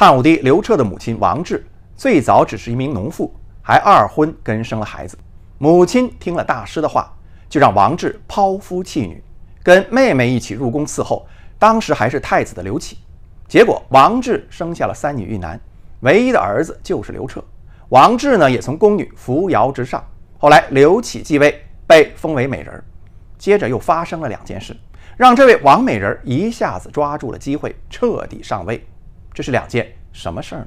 汉武帝刘彻的母亲王志最早只是一名农妇，还二婚跟生了孩子。母亲听了大师的话，就让王志抛夫弃女，跟妹妹一起入宫伺候当时还是太子的刘启。结果王志生下了三女一男，唯一的儿子就是刘彻。王志呢也从宫女扶摇直上，后来刘启继位被封为美人儿。接着又发生了两件事，让这位王美人一下子抓住了机会，彻底上位。这是两件什么事儿呢？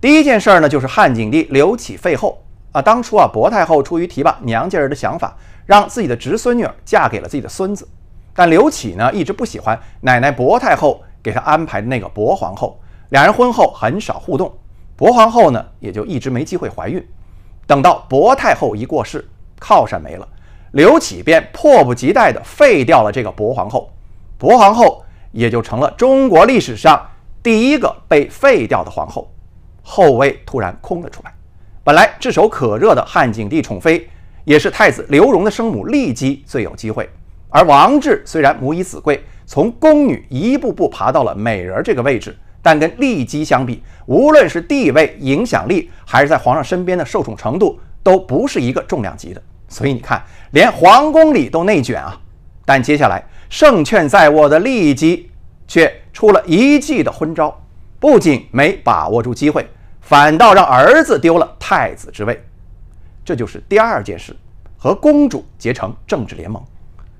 第一件事儿呢，就是汉景帝刘启废后啊。当初啊，薄太后出于提拔娘家人的想法，让自己的侄孙女儿嫁给了自己的孙子。但刘启呢，一直不喜欢奶奶薄太后给他安排的那个薄皇后，两人婚后很少互动，薄皇后呢，也就一直没机会怀孕。等到薄太后一过世，靠山没了，刘启便迫不及待地废掉了这个薄皇后，薄皇后。也就成了中国历史上第一个被废掉的皇后，后位突然空了出来。本来炙手可热的汉景帝宠妃，也是太子刘荣的生母骊姬最有机会。而王志虽然母以子贵，从宫女一步步爬到了美人这个位置，但跟骊姬相比，无论是地位、影响力，还是在皇上身边的受宠程度，都不是一个重量级的。所以你看，连皇宫里都内卷啊。但接下来。胜券在握的骊姬却出了一计的昏招，不仅没把握住机会，反倒让儿子丢了太子之位。这就是第二件事，和公主结成政治联盟。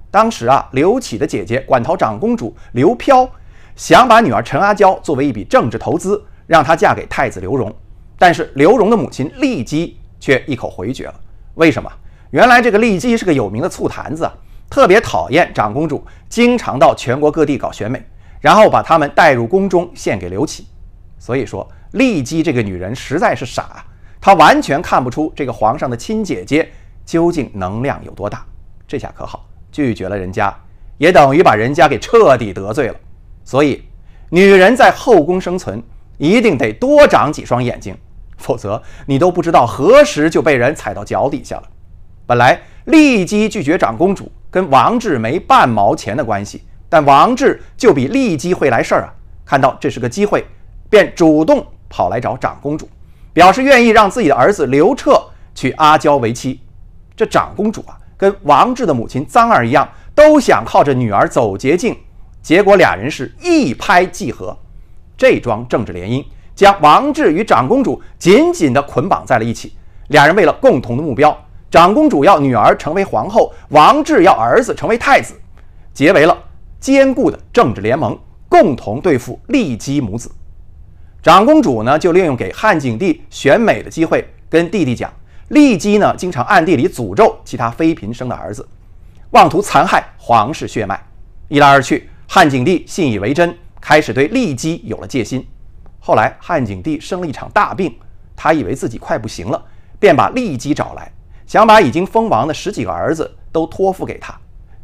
当时啊，刘启的姐姐馆陶长公主刘飘想把女儿陈阿娇作为一笔政治投资，让她嫁给太子刘荣。但是刘荣的母亲骊姬却一口回绝了。为什么？原来这个骊姬是个有名的醋坛子啊。特别讨厌长公主，经常到全国各地搞选美，然后把她们带入宫中献给刘启。所以说，丽姬这个女人实在是傻，她完全看不出这个皇上的亲姐姐究竟能量有多大。这下可好，拒绝了人家，也等于把人家给彻底得罪了。所以，女人在后宫生存，一定得多长几双眼睛，否则你都不知道何时就被人踩到脚底下了。本来丽姬拒绝长公主。跟王治没半毛钱的关系，但王治就比立机会来事儿啊！看到这是个机会，便主动跑来找长公主，表示愿意让自己的儿子刘彻娶阿娇为妻。这长公主啊，跟王治的母亲张儿一样，都想靠着女儿走捷径，结果俩人是一拍即合。这桩政治联姻将王治与长公主紧紧地捆绑在了一起，俩人为了共同的目标。长公主要女儿成为皇后，王志要儿子成为太子，结为了坚固的政治联盟，共同对付骊姬母子。长公主呢，就利用给汉景帝选美的机会，跟弟弟讲，骊姬呢经常暗地里诅咒其他妃嫔生的儿子，妄图残害皇室血脉。一来二去，汉景帝信以为真，开始对骊姬有了戒心。后来汉景帝生了一场大病，他以为自己快不行了，便把骊姬找来。想把已经封王的十几个儿子都托付给他，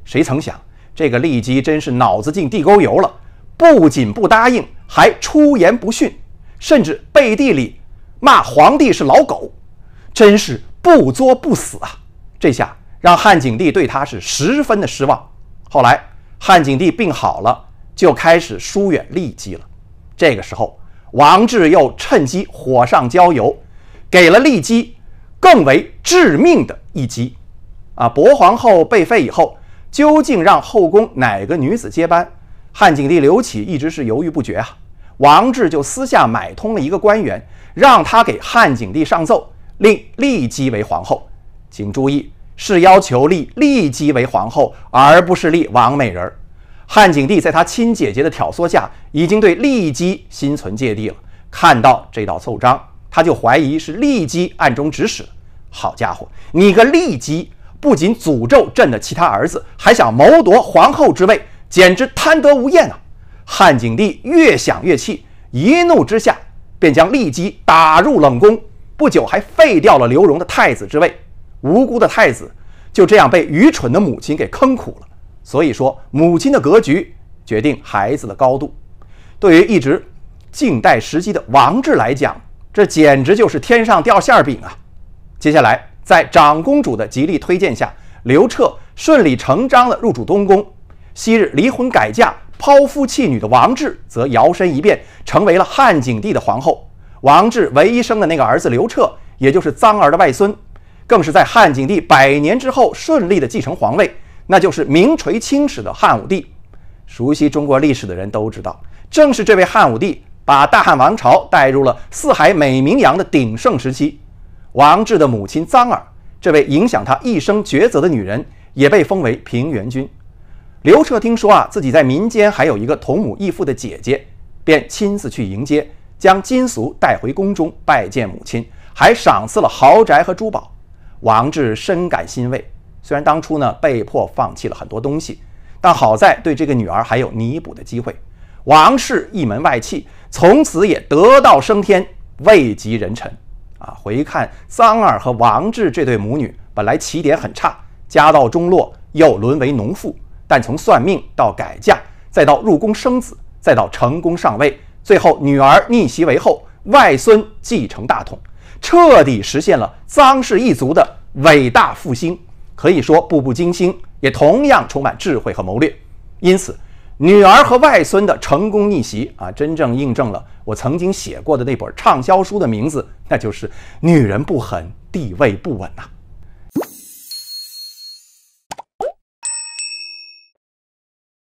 谁曾想这个利姬真是脑子进地沟油了，不仅不答应，还出言不逊，甚至背地里骂皇帝是老狗，真是不作不死啊！这下让汉景帝对他是十分的失望。后来汉景帝病好了，就开始疏远利姬了。这个时候，王志又趁机火上浇油，给了利姬。更为致命的一击，啊！博皇后被废以后，究竟让后宫哪个女子接班？汉景帝刘启一直是犹豫不决啊。王志就私下买通了一个官员，让他给汉景帝上奏，令立姬为皇后。请注意，是要求立立姬为皇后，而不是立王美人。汉景帝在他亲姐姐的挑唆下，已经对栗姬心存芥蒂了。看到这道奏章，他就怀疑是栗姬暗中指使。好家伙，你个利姬，不仅诅咒朕的其他儿子，还想谋夺皇后之位，简直贪得无厌啊！汉景帝越想越气，一怒之下便将利姬打入冷宫，不久还废掉了刘荣的太子之位。无辜的太子就这样被愚蠢的母亲给坑苦了。所以说，母亲的格局决定孩子的高度。对于一直静待时机的王志来讲，这简直就是天上掉馅饼啊！接下来，在长公主的极力推荐下，刘彻顺理成章地入主东宫。昔日离婚改嫁、抛夫弃女的王志，则摇身一变成为了汉景帝的皇后。王志唯一生的那个儿子刘彻，也就是臧儿的外孙，更是在汉景帝百年之后顺利地继承皇位，那就是名垂青史的汉武帝。熟悉中国历史的人都知道，正是这位汉武帝，把大汉王朝带入了四海美名扬的鼎盛时期。王志的母亲张儿，这位影响他一生抉择的女人，也被封为平原君。刘彻听说啊，自己在民间还有一个同母异父的姐姐，便亲自去迎接，将金俗带回宫中拜见母亲，还赏赐了豪宅和珠宝。王志深感欣慰，虽然当初呢被迫放弃了很多东西，但好在对这个女儿还有弥补的机会。王氏一门外戚，从此也得道升天，位极人臣。啊，回看张二和王志这对母女，本来起点很差，家道中落，又沦为农妇。但从算命到改嫁，再到入宫生子，再到成功上位，最后女儿逆袭为后，外孙继承大统，彻底实现了张氏一族的伟大复兴。可以说，步步惊心，也同样充满智慧和谋略。因此。女儿和外孙的成功逆袭啊，真正印证了我曾经写过的那本畅销书的名字，那就是《女人不狠，地位不稳》呐。